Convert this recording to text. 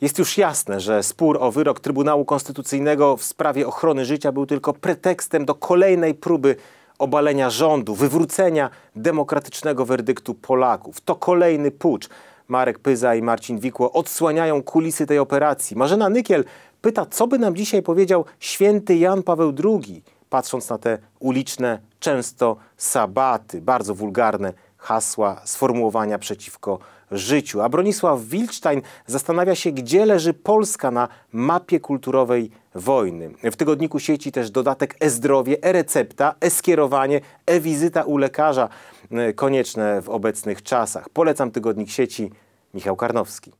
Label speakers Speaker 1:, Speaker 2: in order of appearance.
Speaker 1: Jest już jasne, że spór o wyrok Trybunału Konstytucyjnego w sprawie ochrony życia był tylko pretekstem do kolejnej próby obalenia rządu, wywrócenia demokratycznego werdyktu Polaków. To kolejny pucz. Marek Pyza i Marcin Wikło odsłaniają kulisy tej operacji. Marzena Nykiel pyta, co by nam dzisiaj powiedział święty Jan Paweł II, patrząc na te uliczne, często sabaty, bardzo wulgarne hasła, sformułowania przeciwko życiu. A Bronisław Wilczstein zastanawia się, gdzie leży Polska na mapie kulturowej wojny. W tygodniku sieci też dodatek e-zdrowie, e-recepta, e-skierowanie, e-wizyta u lekarza e, konieczne w obecnych czasach. Polecam tygodnik sieci Michał Karnowski.